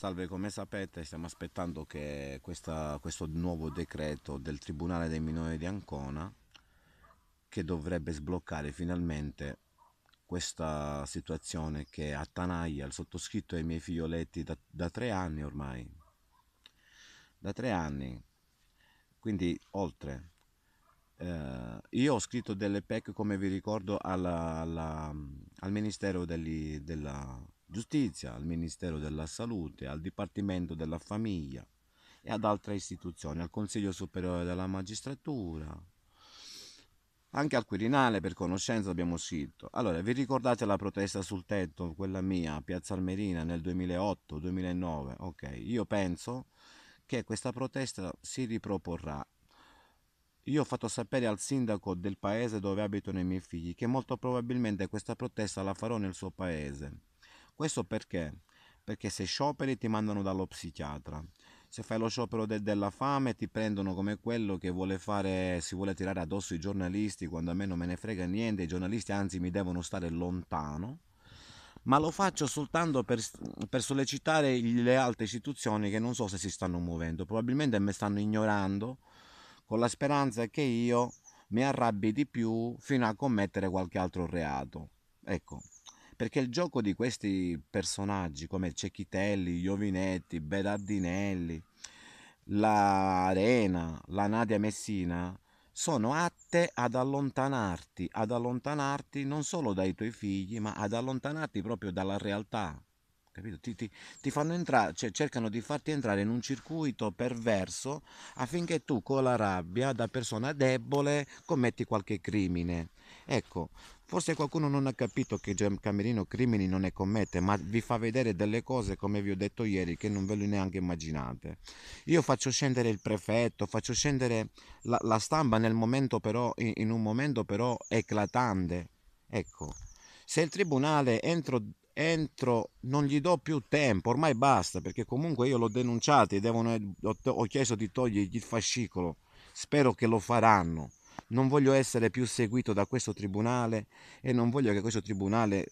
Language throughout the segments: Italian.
Salve, come sapete stiamo aspettando che questa, questo nuovo decreto del Tribunale dei minori di Ancona che dovrebbe sbloccare finalmente questa situazione che attanaglia il sottoscritto e i miei figlioletti da, da tre anni ormai. Da tre anni, quindi oltre. Eh, io ho scritto delle PEC, come vi ricordo, alla, alla, al Ministero degli, della Giustizia, al Ministero della Salute, al Dipartimento della Famiglia e ad altre istituzioni, al Consiglio Superiore della Magistratura. Anche al Quirinale per conoscenza abbiamo scritto. Allora, vi ricordate la protesta sul tetto, quella mia, a Piazza Almerina nel 2008-2009? Ok, io penso che questa protesta si riproporrà io ho fatto sapere al sindaco del paese dove abitano i miei figli che molto probabilmente questa protesta la farò nel suo paese. Questo perché? Perché se scioperi ti mandano dallo psichiatra, se fai lo sciopero de- della fame ti prendono come quello che vuole fare, si vuole tirare addosso i giornalisti quando a me non me ne frega niente, i giornalisti anzi mi devono stare lontano, ma lo faccio soltanto per, per sollecitare le altre istituzioni che non so se si stanno muovendo, probabilmente mi stanno ignorando con la speranza che io mi arrabbi di più fino a commettere qualche altro reato. Ecco, perché il gioco di questi personaggi come Cecchitelli, Iovinetti, Bedardinelli, la Arena, la Nadia Messina, sono atte ad allontanarti, ad allontanarti non solo dai tuoi figli, ma ad allontanarti proprio dalla realtà. Capito? Ti, ti, ti fanno entrare, cioè cercano di farti entrare in un circuito perverso affinché tu con la rabbia da persona debole commetti qualche crimine. Ecco, Forse qualcuno non ha capito che Camerino crimini non ne commette, ma vi fa vedere delle cose, come vi ho detto ieri, che non ve le neanche immaginate. Io faccio scendere il prefetto, faccio scendere la, la stampa nel momento però, in, in un momento però eclatante. Ecco, se il tribunale entro entro, non gli do più tempo, ormai basta, perché comunque io l'ho denunciato e devono, ho, ho, chiesto di togliergli il fascicolo, spero che lo faranno non voglio essere più seguito da questo tribunale e non voglio che questo tribunale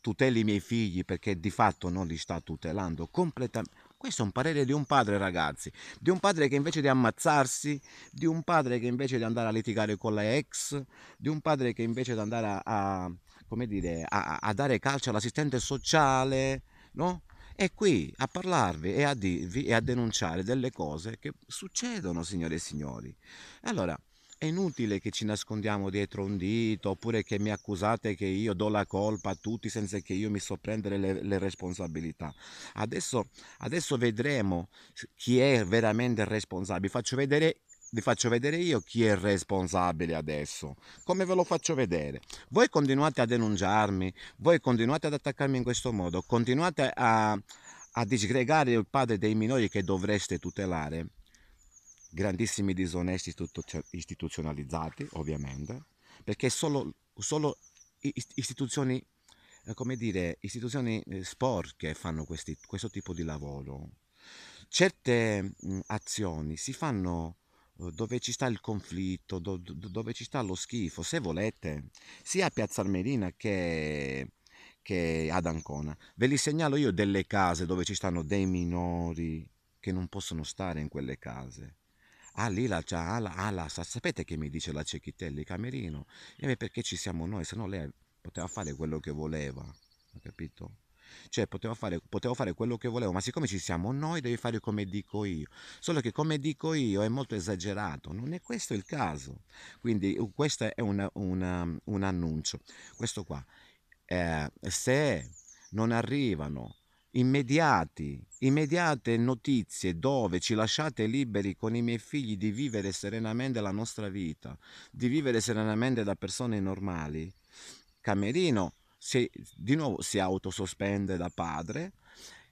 tuteli i miei figli perché di fatto non li sta tutelando completamente. Questo è un parere di un padre, ragazzi, di un padre che invece di ammazzarsi, di un padre che invece di andare a litigare con la ex, di un padre che invece di andare a, a come dire, a, a dare calcio all'assistente sociale, no? è qui a parlarvi e a dirvi e a denunciare delle cose che succedono, signore e signori. Allora, è inutile che ci nascondiamo dietro un dito oppure che mi accusate che io do la colpa a tutti senza che io mi so prendere le, le responsabilità. Adesso, adesso, vedremo chi è veramente responsabile. Faccio vedere, vi faccio vedere io chi è responsabile adesso. Come ve lo faccio vedere? Voi continuate a denunciarmi, voi continuate ad attaccarmi in questo modo, continuate a, a disgregare il padre dei minori che dovreste tutelare grandissimi disonesti istituzionalizzati, ovviamente, perché solo, solo istituzioni, eh, come dire, istituzioni eh, sporche fanno questi, questo tipo di lavoro. Certe mm, azioni si fanno eh, dove ci sta il conflitto, dove ci sta lo schifo, se volete, sia a Piazza Armerina che, che ad Ancona. Ve li segnalo io delle case dove ci stanno dei minori che non possono stare in quelle case ah lì la c'ha, ah, ah là, sapete che mi dice la Cecchitelli Camerino? E perché ci siamo noi, se no lei poteva fare quello che voleva, ha capito? Cioè poteva fare, potevo fare, quello che voleva, ma siccome ci siamo noi devi fare come dico io. Solo che come dico io è molto esagerato, non è questo il caso. Quindi uh, questo è una, una, un annuncio. Questo qua. Eh, se non arrivano immediati, immediate notizie dove ci lasciate liberi con i miei figli di vivere serenamente la nostra vita, di vivere serenamente da persone normali. Camerino si, di nuovo si autosospende da padre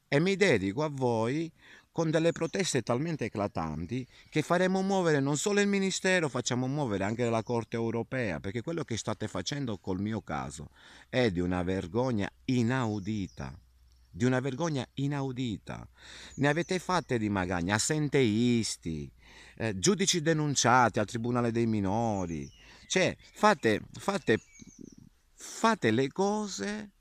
e mi dedico a voi con delle proteste talmente eclatanti che faremo muovere non solo il Ministero, facciamo muovere anche la Corte europea, perché quello che state facendo col mio caso è di una vergogna inaudita di una vergogna inaudita. Ne avete fatte di magagna, assenteisti, eh, giudici denunciati al Tribunale dei Minori. Cioè, fate, fate, fate le cose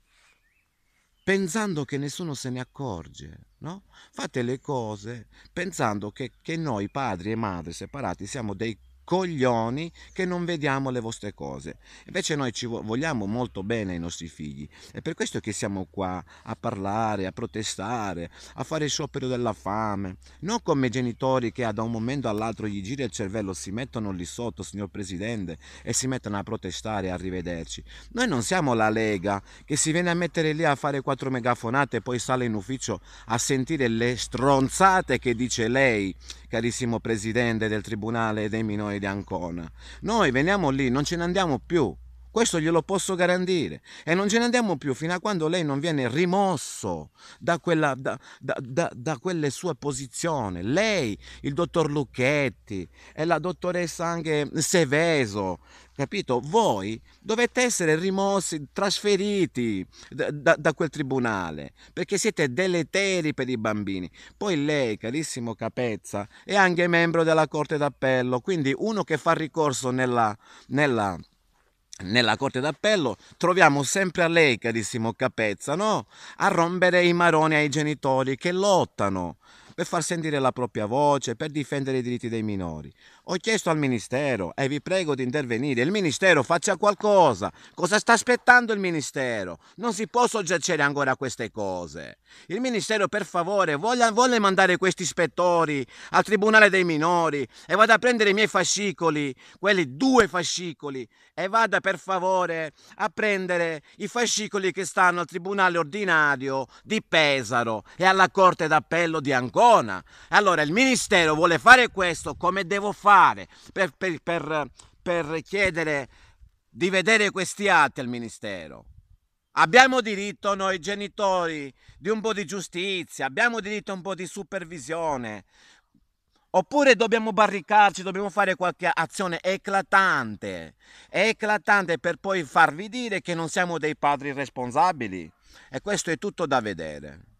pensando che nessuno se ne accorge, no? Fate le cose pensando che, che, noi padri e madri separati siamo dei coglioni che non vediamo le vostre cose. Invece noi ci vogliamo molto bene ai nostri figli. È per questo che siamo qua a parlare, a protestare, a fare il sciopero della fame. Non come genitori che da un momento all'altro gli gira il cervello, si mettono lì sotto, signor Presidente, e si mettono a protestare, a rivederci. Noi non siamo la Lega che si viene a mettere lì a fare quattro megafonate e poi sale in ufficio a sentire le stronzate che dice lei, carissimo Presidente del Tribunale dei minori di Ancona. Noi veniamo lì, non ce ne andiamo più. Questo glielo posso garantire. E non ce ne andiamo più fino a quando lei non viene rimosso da, quella, da, da, da quelle sue posizioni. Lei, il dottor Lucchetti e la dottoressa anche Seveso, capito? Voi dovete essere rimossi, trasferiti da, da, da, quel tribunale, perché siete deleteri per i bambini. Poi lei, carissimo Capezza, è anche membro della Corte d'Appello, quindi uno che fa ricorso nella, nella nella Corte d'Appello troviamo sempre a lei, carissimo Capezza, no? A rompere i maroni ai genitori che lottano per far sentire la propria voce, per difendere i diritti dei minori. Ho chiesto al Ministero e vi prego di intervenire. Il Ministero faccia qualcosa. Cosa sta aspettando il Ministero? Non si può soggiacere ancora a queste cose. Il Ministero, per favore, voglia, vuole mandare questi ispettori al Tribunale dei Minori e vada a prendere i miei fascicoli, quelli due fascicoli, e vada per favore a prendere i fascicoli che stanno al Tribunale ordinario di Pesaro e alla Corte d'Appello di Ancona persona. Allora il Ministero vuole fare questo, come devo fare per, per, per, per chiedere di vedere questi atti al Ministero? Abbiamo diritto noi genitori di un po' di giustizia, abbiamo diritto a un po' di supervisione, Oppure dobbiamo barricarci, dobbiamo fare qualche azione eclatante, eclatante per poi farvi dire che non siamo dei padri responsabili. E questo è tutto da vedere.